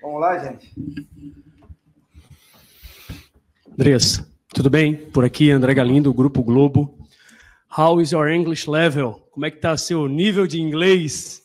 Vamos lá, gente. Andrés, tudo bem? Por aqui, André Galindo, Grupo Globo. How is your English level? Como é que está seu nível de inglês?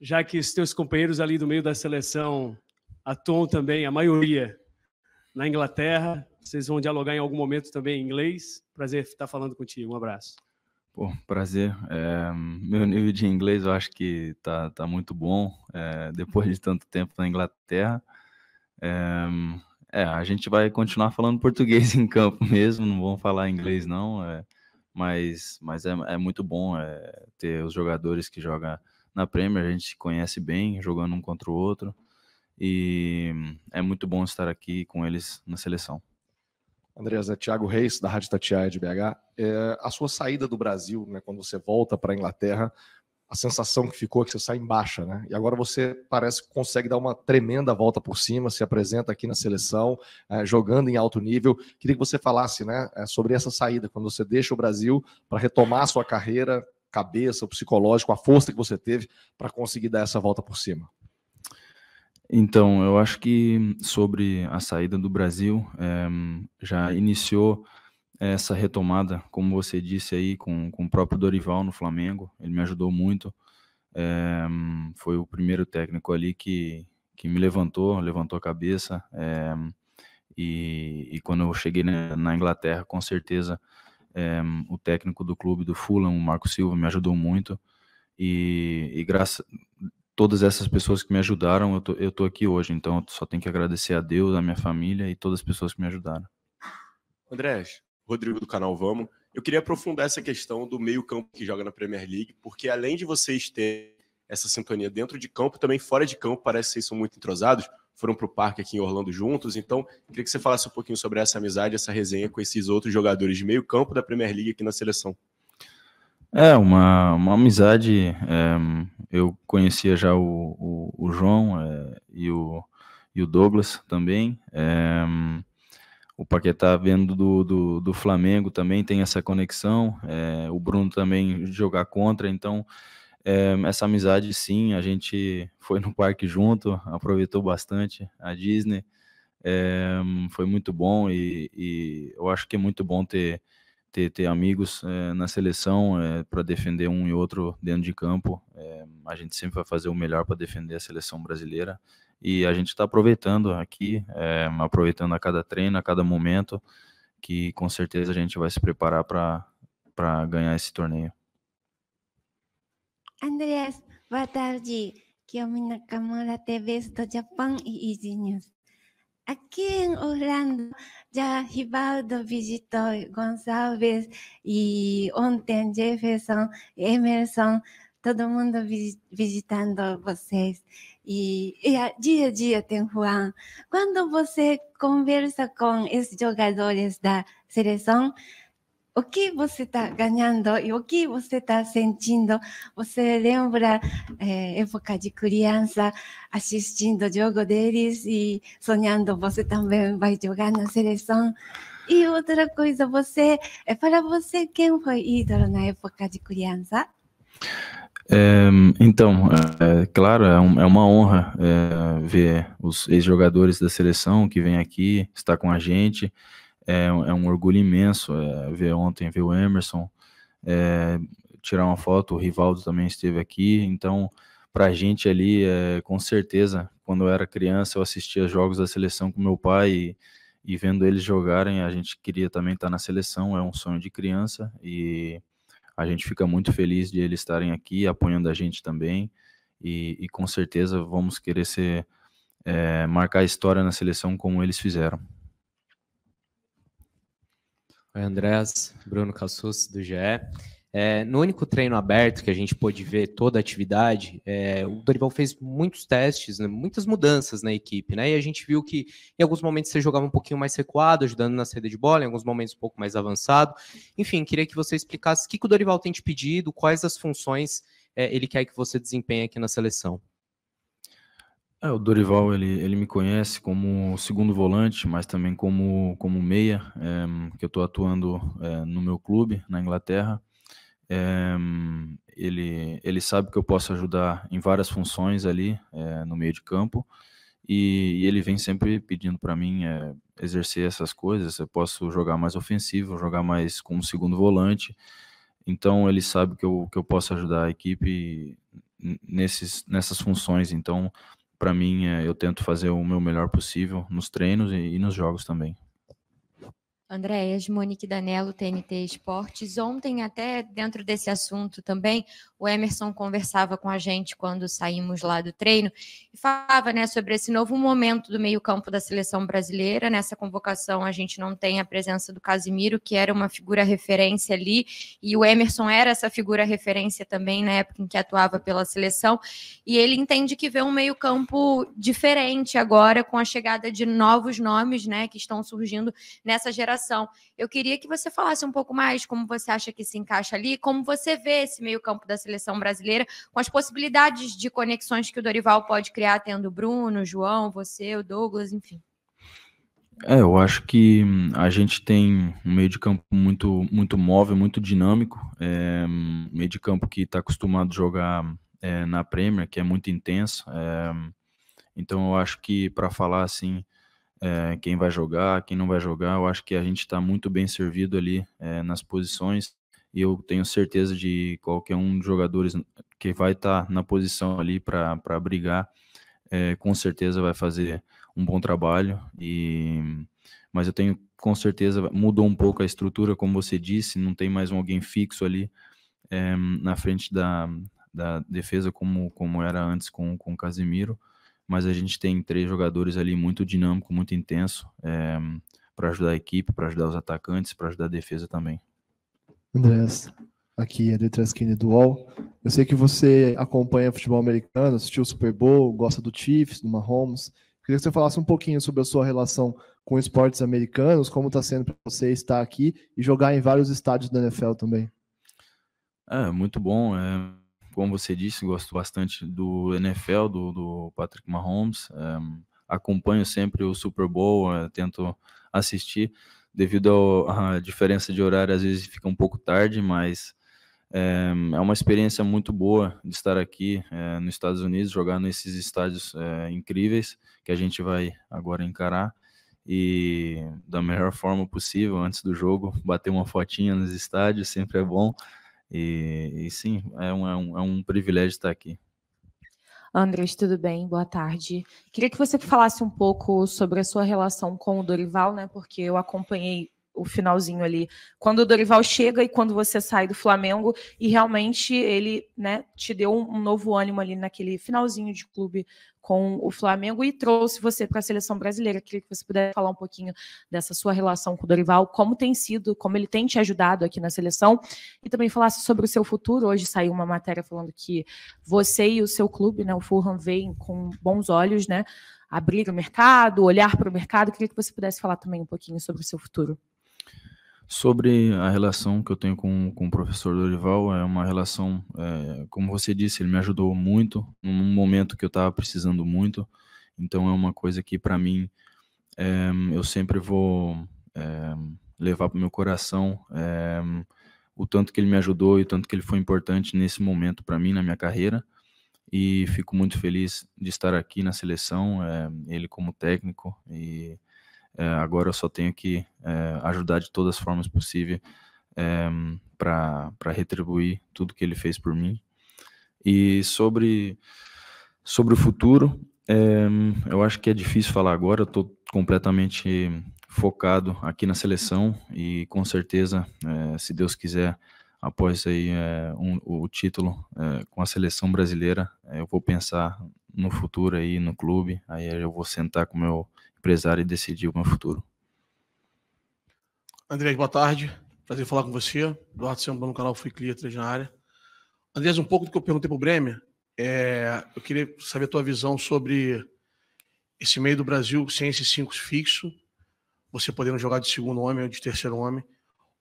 Já que os teus companheiros ali do meio da seleção atuam também, a maioria, na Inglaterra. Vocês vão dialogar em algum momento também em inglês. Prazer estar falando contigo. Um abraço. Pô, prazer. É, meu nível de inglês eu acho que tá, tá muito bom é, depois de tanto tempo na Inglaterra. É, é, a gente vai continuar falando português em campo mesmo, não vão falar inglês não, é, mas, mas é, é muito bom é, ter os jogadores que jogam na Premier, a gente se conhece bem, jogando um contra o outro, e é muito bom estar aqui com eles na seleção. Andresa, é Thiago Reis, da Rádio Tatiaia de BH. É, a sua saída do Brasil, né, quando você volta para a Inglaterra, a sensação que ficou é que você sai em baixa, né? E agora você parece que consegue dar uma tremenda volta por cima, se apresenta aqui na seleção, é, jogando em alto nível. Queria que você falasse né, é, sobre essa saída, quando você deixa o Brasil para retomar a sua carreira, cabeça, o psicológico, a força que você teve para conseguir dar essa volta por cima. Então, eu acho que sobre a saída do Brasil, é, já iniciou essa retomada, como você disse aí, com, com o próprio Dorival no Flamengo, ele me ajudou muito. É, foi o primeiro técnico ali que, que me levantou, levantou a cabeça. É, e, e, quando eu cheguei na, na Inglaterra, com certeza o técnico do clube do Fulham, o Marco Silva, me ajudou muito. E, e graças todas essas pessoas que me ajudaram, eu tô, eu tô aqui hoje. Então, eu só tenho que agradecer a Deus, a minha família e todas as pessoas que me ajudaram. André, Rodrigo do canal Vamos. Eu queria aprofundar essa questão do meio-campo que joga na Premier League, porque além de vocês terem essa sintonia dentro de campo, também fora de campo, parece que vocês são muito entrosados. Foram para o parque aqui em Orlando juntos, então queria que você falasse um pouquinho sobre essa amizade, essa resenha com esses outros jogadores de meio-campo da Premier League aqui na seleção. É, uma, uma amizade. É, eu conhecia já o, o, o João é, e, o, e o Douglas também. É, o Paquetá vendo do, do, do, Flamengo também tem essa conexão. o Bruno também jogar contra, então essa amizade sim, a gente foi no parque junto, aproveitou bastante a Disney. foi muito bom e, e eu acho que é muito bom ter ter, ter amigos é, na seleção é, eh, para defender um e outro dentro de campo. É, a gente sempre vai fazer o melhor para defender a seleção brasileira e a gente está aproveitando aqui, aproveitando a cada treino, a cada momento, que com certeza a gente vai se preparar para ganhar esse torneio. Andreas, boa tarde. Que na Nakamura, TV do Japão e Easy Aqui em Orlando, já Rivaldo visitou Gonçalves e ontem Jefferson, Emerson, todo mundo visitando vocês. E, e, dia a dia tem Juan. Quando você conversa com esses jogadores da seleção, o que você está ganhando e o que você está sentindo. Você lembra é, época de criança assistindo jogo deles e sonhando você também vai jogar na seleção. E outra coisa, você, é para você, quem foi ídolo na época de criança? É, então, é, claro, é, um, é, uma honra é, ver os ex-jogadores da seleção que vêm aqui, estar com a gente é, é, é um orgulho imenso é, ver ontem, ver o Emerson, é, tirar uma foto, o Rivaldo também esteve aqui, então para a gente ali, é, com certeza, quando eu era criança, eu assistia jogos da seleção com meu pai e, e vendo eles jogarem, a gente queria também estar tá na seleção, é um sonho de criança e a gente fica muito feliz de eles estarem aqui, apoiando a gente também e, e com certeza vamos querer ser, é, marcar a história na seleção como eles fizeram. Oi, Andrés, Bruno Cassus, do GE. É, no único treino aberto que a gente pôde ver toda a atividade, é, o Dorival fez muitos testes, né, muitas mudanças na equipe, né? E a gente viu que em alguns momentos você jogava um pouquinho mais recuado, ajudando na saída de bola, em alguns momentos um pouco mais avançado. Enfim, queria que você explicasse o que, que o Dorival tem te pedido, quais as funções é, ele quer que você desempenhe aqui na seleção. É, o Dorival ele, ele me conhece como segundo volante, mas também como, como meia, é, que eu estou atuando é, no meu clube, na Inglaterra. Eh, ele, ele sabe que eu posso ajudar em várias funções ali no meio de campo e, e ele vem sempre pedindo para mim exercer essas coisas. Eu posso jogar mais ofensivo, jogar mais como segundo volante. Então ele sabe que eu, que eu posso ajudar a equipe nesses, nessas funções. Então para mim, é, eu tento fazer o meu melhor possível nos treinos e, e nos jogos também. Andréas, Monique Danello, TNT Esportes. Ontem, até dentro desse assunto também, o Emerson conversava com a gente quando saímos lá do treino e falava né, sobre esse novo momento do meio-campo da seleção brasileira. Nessa convocação, a gente não tem a presença do Casimiro, que era uma figura referência ali, e o Emerson era essa figura referência também na época em que atuava pela seleção. E ele entende que vê um meio-campo diferente agora com a chegada de novos nomes né, que estão surgindo nessa geração preparação. Eu queria que você falasse um pouco mais como você acha que se encaixa ali, como você vê esse meio-campo da seleção brasileira, com as possibilidades de conexões que o Dorival pode criar, tendo o Bruno, o João, você, o Douglas, enfim. É, eu acho que hum, a gente tem um meio de campo muito, muito móvel, muito dinâmico. É, hum, meio de campo que está acostumado a jogar é, na Premier, que é muito intenso. É, hum, então eu acho que para falar assim é, quem vai jogar, quem não vai jogar. Eu acho que a gente está muito bem servido ali é, nas posições e eu tenho certeza de qualquer um dos jogadores que vai estar tá na posição ali para brigar, é, com certeza vai fazer um bom trabalho. E mas eu tenho com certeza mudou um pouco a estrutura, como você disse, não tem mais um alguém fixo ali é, na frente da, da defesa como, como era antes com, com o Casemiro mas a gente tem três jogadores ali muito dinâmico, muito intenso, é, eh, para ajudar a equipe, para ajudar os atacantes, para ajudar a defesa também. Andrés, aqui é Detraskine do UOL. Eu sei que você acompanha futebol americano, assistiu o Super Bowl, gosta do Chiefs, do Mahomes. Queria que você falasse um pouquinho sobre a sua relação com esportes americanos, como está sendo para você estar aqui e jogar em vários estádios da NFL também. É, muito bom. É como você disse, gosto bastante do NFL, do, do Patrick Mahomes. Eh, acompanho sempre o Super Bowl, eh, tento assistir. Devido à diferença de horário, às vezes fica um pouco tarde, mas eh, é, uma experiência muito boa de estar aqui é, nos Estados Unidos, jogar nesses estádios é, incríveis que a gente vai agora encarar e da melhor forma possível antes do jogo, bater uma fotinha nos estádios sempre é bom. E, e sim, é um, é, um, é um privilégio estar aqui. Andres, tudo bem? Boa tarde. Queria que você falasse um pouco sobre a sua relação com o Dorival, né? Porque eu acompanhei o finalzinho ali, quando o Dorival chega e quando você sai do Flamengo, e realmente ele né, te deu um, novo ânimo ali naquele finalzinho de clube com o Flamengo e trouxe você para a seleção brasileira. Queria que você pudesse falar um pouquinho dessa sua relação com o Dorival, como tem sido, como ele tem te ajudado aqui na seleção, e também falasse sobre o seu futuro. Hoje saiu uma matéria falando que você e o seu clube, né, o Fulham, veem com bons olhos, né? Abrir o mercado, olhar para o mercado. Queria que você pudesse falar também um pouquinho sobre o seu futuro. Sobre a relação que eu tenho com, com o professor Dorival, é uma relação, é, como você disse, ele me ajudou muito num momento que eu estava precisando muito. Então é uma coisa que para mim é, eu sempre vou é, levar para o meu coração é, o tanto que ele me ajudou e o tanto que ele foi importante nesse momento para mim na minha carreira. E fico muito feliz de estar aqui na seleção, é, ele como técnico e é, agora eu só tenho que é, ajudar de todas as formas possíveis é, para retribuir tudo que ele fez por mim. E sobre, sobre o futuro, é, eu acho que é difícil falar agora, eu estou completamente focado aqui na seleção e com certeza, é, se Deus quiser, após aí, é, um, o título com a seleção brasileira, eu vou pensar no futuro aí, no clube, aí eu vou sentar com meu empresário e decidir o meu futuro. Andrés, boa tarde. Prazer em falar com você. Eduardo Sambão, no canal Free Clear 3 na área. Andrés, um pouco do que eu perguntei para o Bremer, é, eu queria saber a tua visão sobre esse meio do Brasil sem esses cinco fixo, você podendo jogar de segundo homem ou de terceiro homem.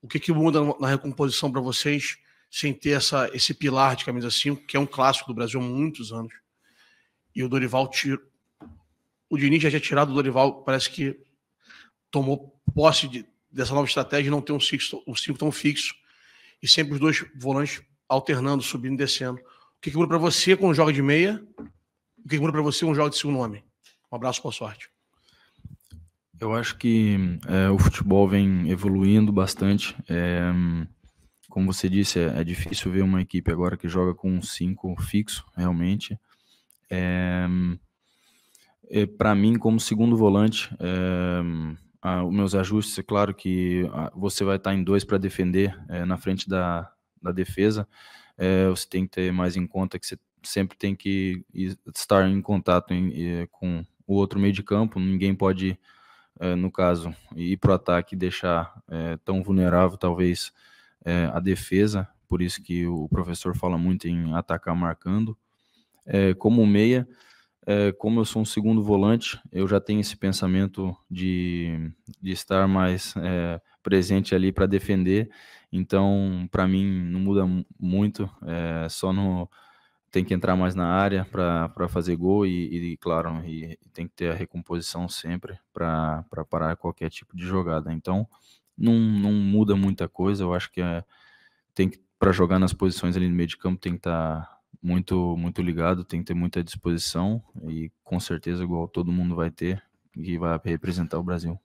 O que, que muda na recomposição para vocês sem ter essa, esse pilar de camisa 5, que é um clássico do Brasil há muitos anos? E o Dorival tiro o Diniz já tinha tirado o Dorival, parece que tomou posse de, dessa nova estratégia de não ter um 5 um cinco tão fixo e sempre os dois volantes alternando, subindo e descendo. O que, que muda para você com um jogo de meia? O que, que muda para você com um jogo de segundo homem? Um abraço, boa sorte. Eu acho que é, o futebol vem evoluindo bastante. É, como você disse, é, é, difícil ver uma equipe agora que joga com um 5 fixo, realmente. É, é, para mim, como segundo volante, é, a, os meus ajustes, é claro que você vai estar tá em dois para defender é, na frente da, da defesa. É, você tem que ter mais em conta que você sempre tem que estar em contato em, com o outro meio de campo. Ninguém pode, é, no caso, ir para o ataque e deixar tão vulnerável, talvez, a defesa. Por isso que o professor fala muito em atacar marcando. como meia, é, como eu sou um segundo volante, eu já tenho esse pensamento de, de estar mais é, presente ali para defender. Então, para mim, não muda muito. É, só no tem que entrar mais na área para fazer gol e, e claro, e tem que ter a recomposição sempre para parar qualquer tipo de jogada. Então, não, não muda muita coisa. Eu acho que é, tem que para jogar nas posições ali no meio de campo tem que estar tá muito, muito ligado, tem que ter muita disposição e com certeza, igual todo mundo vai ter, que vai representar o Brasil.